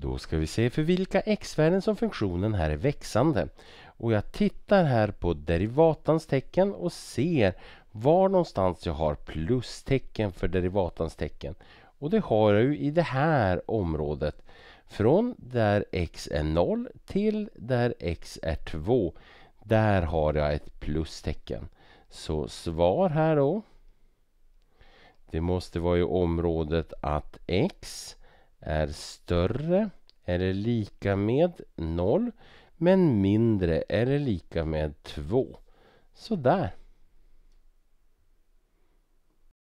Då ska vi se för vilka x-värden som funktionen här är växande. Och jag tittar här på derivatans tecken och ser var någonstans jag har plustecken för derivatans tecken. Och det har jag ju i det här området. Från där x är 0 till där x är 2. Där har jag ett plustecken. Så svar här då. Det måste vara i området att x är större eller lika med 0 men mindre eller lika med 2. Sådär.